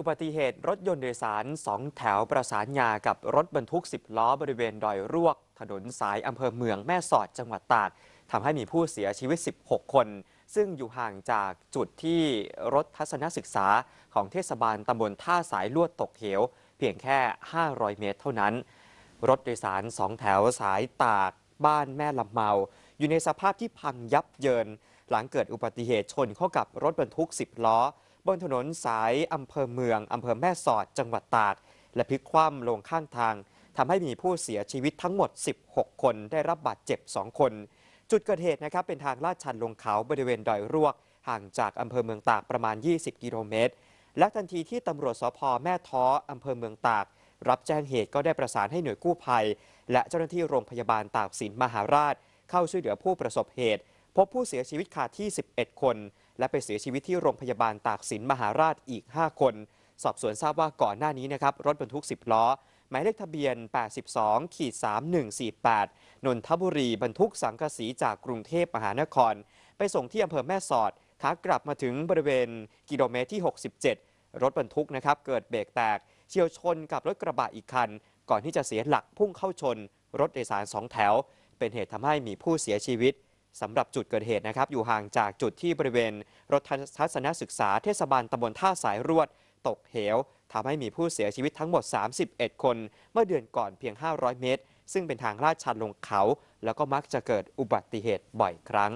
อุบัติเหตุรถยนต์โดยสารสองแถวประสานงากับรถบรรทุก 10 ล้อบริเวณ ดอยรวก ถนน สาย อำเภอเมืองแม่สอดจังหวัดตากทำให้มีผู้เสียชีวิต 16 คน ซึ่งอยู่ห่างจากจุดที่รถทัศนศึกษาของเทศบาลตำบลท่าสายลวดตกเหวเพียงแค่ 500 เมตรเท่านั้น รถโดยสารสองแถวสายตากบ้านแม่ลำเมา อยู่ในสภาพที่พังยับเยิน หลังเกิดอุบัติเหตุชนเข้ากับรถบรรทุก10ล้อบนถนนสาย อำเภอเมือง อำเภอแม่สอดจังหวัดตาก และพลิกคว่ำลงข้างทางทำให้มีผู้เสียชีวิตทั้งหมด 16 คนได้รับบาดเจ็บ 2 คน จุดเกิดเหตุนะครับเป็นทางลาดชันลงเขาบริเวณดอยรวก ห่างจาก อำเภอเมืองตาก ประมาณ 20 กิโลเมตร และทันทีที่ตำรวจสพแม่ท้อ อำเภอเมืองตาก รับแจ้งเหตุก็ได้ประสานให้หน่วยกู้ภัย และเจ้าหน้าที่โรงพยาบาลตากสินมหาราช เข้าช่วยเหลือผู้ประสบเหตุ พบผู้เสียชีวิตขาดที่ 11 คนและไปเสียชีวิตที่โรงพยาบาลตากสินมหาราชอีก 5 คนสอบสวนทราบว่าก่อนหน้านี้นะครับ รถบรรทุก 10 ล้อ หมายเลขทะเบียน82ขีด3148 นนทบุรีบรรทุกสังกะสีจากกรุงเทพมหานคร ไปส่งที่อำเภอแม่สอดขากลับมาถึงบริเวณกิโลเมตรที่ 67 รถบรรทุกนะครับ เกิดเบรกแตกเฉียวชนกับรถกระบะอีกคัน ก่อนที่จะเสียหลักพุ่งเข้าชน รถโดยสารสองแถว เป็นเหตุทำให้มีผู้เสียชีวิตสำหรับจุดเกิดเหตุนะครับอยู่ห่างจากจุดที่บริเวณ รถทัศนศึกษาเทศบาลตำบลท่าสายรวด ตกเหวทำให้มีผู้เสียชีวิตทั้งหมด 31 คนเมื่อเดือนก่อนเพียง 500 เมตร ซึ่งเป็นทางลาดชันลงเขาแล้วก็มักจะเกิดอุบัติเหตุบ่อยครั้ง